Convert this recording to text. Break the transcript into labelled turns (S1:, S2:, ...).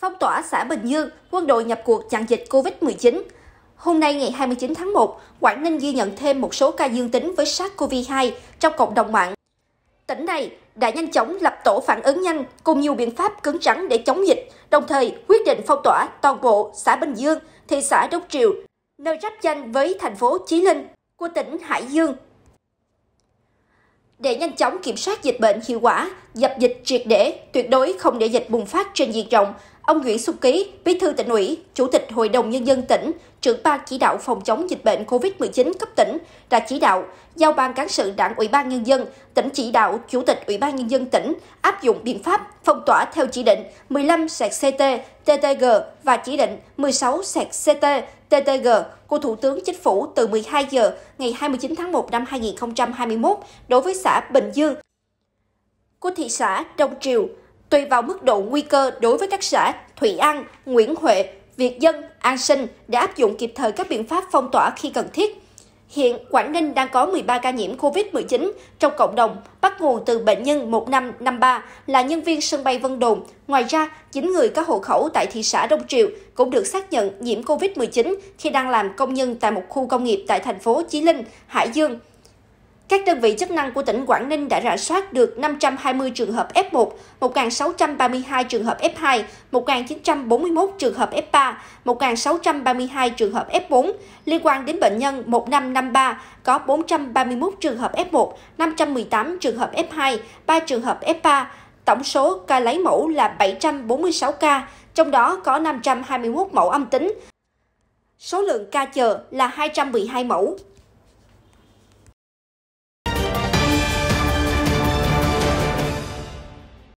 S1: Phong tỏa xã Bình Dương, quân đội nhập cuộc chặn dịch COVID-19. Hôm nay ngày 29 tháng 1, Quảng Ninh ghi nhận thêm một số ca dương tính với SARS-CoV-2 trong cộng đồng mạng. Tỉnh này đã nhanh chóng lập tổ phản ứng nhanh cùng nhiều biện pháp cứng rắn để chống dịch, đồng thời quyết định phong tỏa toàn bộ xã Bình Dương, thị xã Đông Triều, nơi rắp danh với thành phố Chí Linh của tỉnh Hải Dương để nhanh chóng kiểm soát dịch bệnh hiệu quả, dập dịch triệt để, tuyệt đối không để dịch bùng phát trên diện rộng, ông Nguyễn Xuân Ký, Bí thư tỉnh ủy, Chủ tịch Hội đồng Nhân dân tỉnh, trưởng ban chỉ đạo phòng chống dịch bệnh COVID-19 cấp tỉnh đã chỉ đạo giao ban cán sự đảng Ủy ban Nhân dân, tỉnh chỉ đạo Chủ tịch Ủy ban Nhân dân tỉnh áp dụng biện pháp phong tỏa theo chỉ định 15 CT, TTG và chỉ định 16 CT TTG của Thủ tướng Chính phủ từ 12 giờ ngày 29 tháng 1 năm 2021 đối với xã Bình Dương của thị xã Đông Triều, tùy vào mức độ nguy cơ đối với các xã Thủy An, Nguyễn Huệ, Việt Dân, An Sinh để áp dụng kịp thời các biện pháp phong tỏa khi cần thiết Hiện Quảng Ninh đang có 13 ca nhiễm COVID-19 trong cộng đồng, bắt nguồn từ bệnh nhân 1553 là nhân viên sân bay Vân Đồn. Ngoài ra, 9 người có hộ khẩu tại thị xã Đông Triều cũng được xác nhận nhiễm COVID-19 khi đang làm công nhân tại một khu công nghiệp tại thành phố Chí Linh, Hải Dương. Các đơn vị chức năng của tỉnh Quảng Ninh đã rà soát được 520 trường hợp F1, 1.632 trường hợp F2, 1.941 trường hợp F3, 1.632 trường hợp F4. Liên quan đến bệnh nhân 1553 có 431 trường hợp F1, 518 trường hợp F2, 3 trường hợp F3. Tổng số ca lấy mẫu là 746 ca, trong đó có 521 mẫu âm tính. Số lượng ca chờ là 212 mẫu.